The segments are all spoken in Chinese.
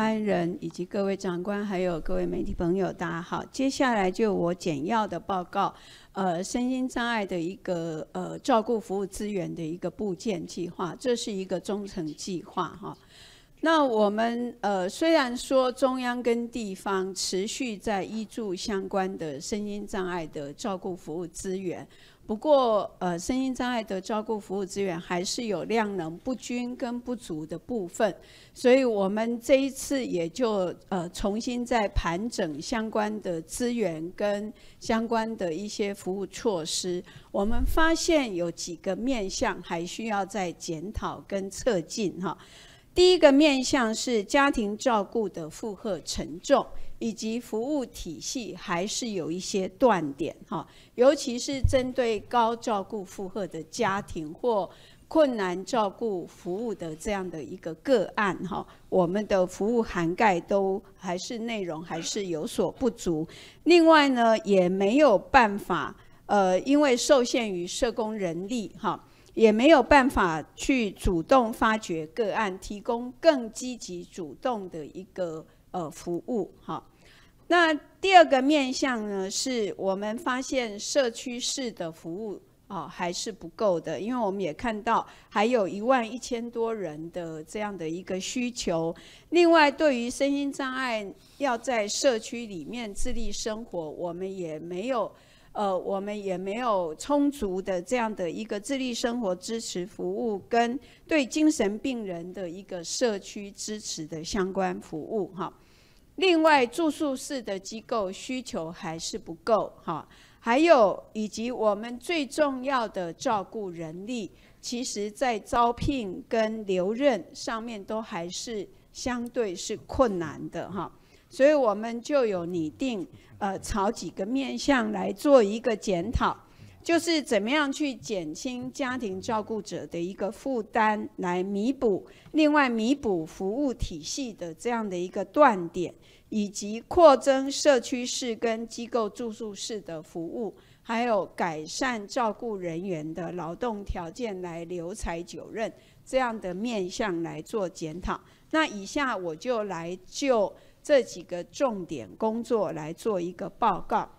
班人以及各位长官，还有各位媒体朋友，大家好。接下来就我简要的报告，呃，身心障碍的一个呃照顾服务资源的一个部件计划，这是一个中程计划哈。那我们呃虽然说中央跟地方持续在依注相关的身心障碍的照顾服务资源。不过，呃，身心障碍的照顾服务资源还是有量能不均跟不足的部分，所以我们这一次也就呃重新再盘整相关的资源跟相关的一些服务措施。我们发现有几个面向还需要再检讨跟测进哈。第一个面向是家庭照顾的负荷沉重。以及服务体系还是有一些断点哈，尤其是针对高照顾负荷的家庭或困难照顾服务的这样的一个个案哈，我们的服务涵盖都还是内容还是有所不足。另外呢，也没有办法呃，因为受限于社工人力哈，也没有办法去主动发掘个案，提供更积极主动的一个呃服务哈。那第二个面向呢，是我们发现社区式的服务啊还是不够的，因为我们也看到还有一万一千多人的这样的一个需求。另外，对于身心障碍要在社区里面自立生活，我们也没有，呃，我们也没有充足的这样的一个自立生活支持服务，跟对精神病人的一个社区支持的相关服务，哈。另外，住宿式的机构需求还是不够哈，还有以及我们最重要的照顾人力，其实在招聘跟留任上面都还是相对是困难的哈，所以我们就有拟定呃，朝几个面向来做一个检讨。就是怎么样去减轻家庭照顾者的一个负担，来弥补另外弥补服务体系的这样的一个断点，以及扩增社区式跟机构住宿式的服务，还有改善照顾人员的劳动条件来留才久任这样的面向来做检讨。那以下我就来就这几个重点工作来做一个报告。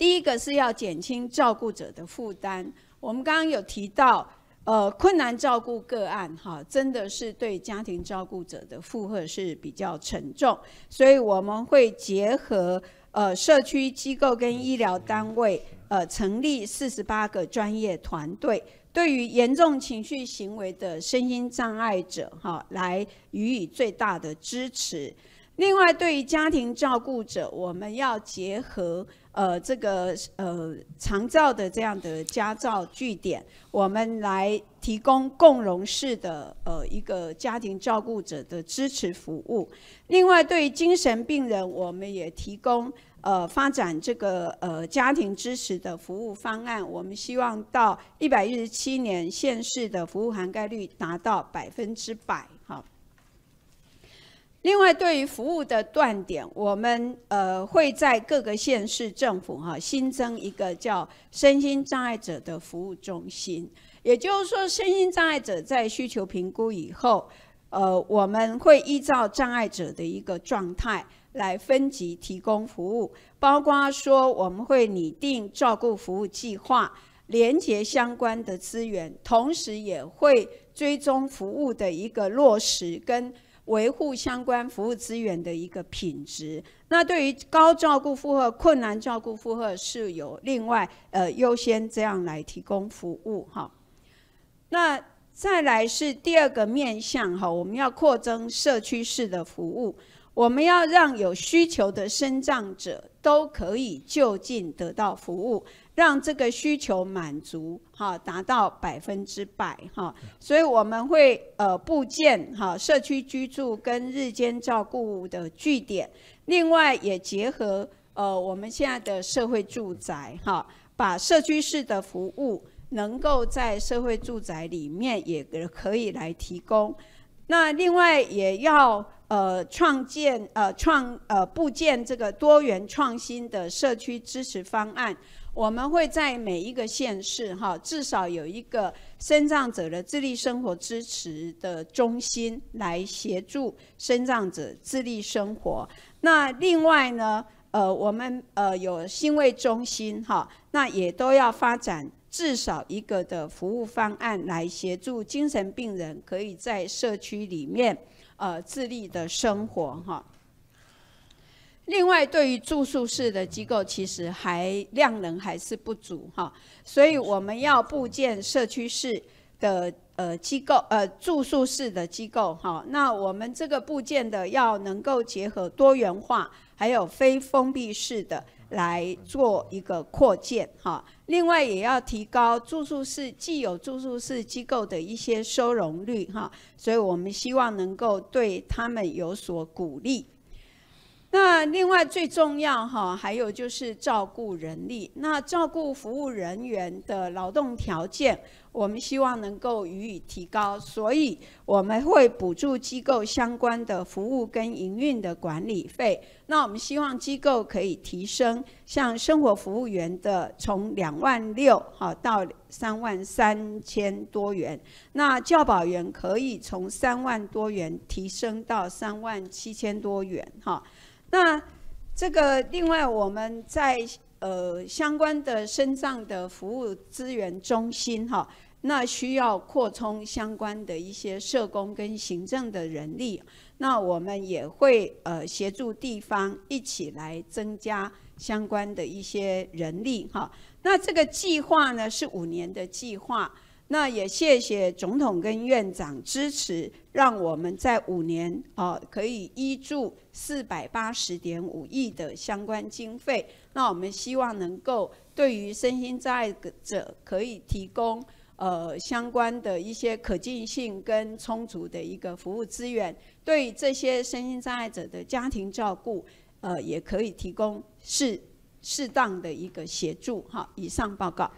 第一个是要减轻照顾者的负担。我们刚刚有提到，呃，困难照顾个案，哈，真的是对家庭照顾者的负荷是比较沉重，所以我们会结合呃社区机构跟医疗单位，呃，成立四十八个专业团队，对于严重情绪行为的身心障碍者，哈，来予以最大的支持。另外，对于家庭照顾者，我们要结合呃这个呃长照的这样的家照据点，我们来提供共融式的呃一个家庭照顾者的支持服务。另外，对于精神病人，我们也提供呃发展这个呃家庭支持的服务方案。我们希望到一百一十七年县市的服务涵盖率达到百分之百。另外，对于服务的断点，我们呃会在各个县市政府哈新增一个叫身心障碍者的服务中心。也就是说，身心障碍者在需求评估以后，呃，我们会依照障碍者的一个状态来分级提供服务，包括说我们会拟定照顾服务计划，连接相关的资源，同时也会追踪服务的一个落实跟。维护相关服务资源的一个品质。那对于高照顾负荷、困难照顾负荷是有另外呃优先这样来提供服务哈。那再来是第二个面向哈，我们要扩增社区式的服务，我们要让有需求的生障者都可以就近得到服务。让这个需求满足哈，达到百分之百哈。所以我们会呃，部建哈社区居住跟日间照顾的据点，另外也结合呃我们现在的社会住宅哈，把社区式的服务能够在社会住宅里面也可以来提供。那另外也要呃创建呃创呃部建这个多元创新的社区支持方案。我们会在每一个县市，哈，至少有一个生障者的自立生活支持的中心，来协助生障者自立生活。那另外呢，呃，我们呃有欣慰中心，哈，那也都要发展至少一个的服务方案，来协助精神病人可以在社区里面，呃，自立的生活，哈。另外，对于住宿式的机构，其实还量能还是不足哈，所以我们要部建社区式的呃机构，呃住宿式的机构哈。那我们这个部件的要能够结合多元化，还有非封闭式的来做一个扩建哈。另外，也要提高住宿式既有住宿式机构的一些收容率哈。所以我们希望能够对他们有所鼓励。那另外最重要哈，还有就是照顾人力，那照顾服务人员的劳动条件。我们希望能够予以提高，所以我们会补助机构相关的服务跟营运的管理费。那我们希望机构可以提升，像生活服务员的从两万六哈到三万三千多元，那教保员可以从三万多元提升到三万七千多元哈。那这个另外我们在。呃，相关的深障的服务资源中心哈，那需要扩充相关的一些社工跟行政的人力，那我们也会呃协助地方一起来增加相关的一些人力哈。那这个计划呢是五年的计划。那也谢谢总统跟院长支持，让我们在五年啊可以依注四百八十点五亿的相关经费。那我们希望能够对于身心障碍者可以提供呃相关的一些可进性跟充足的一个服务资源，对这些身心障碍者的家庭照顾呃也可以提供适适当的一个协助哈。以上报告。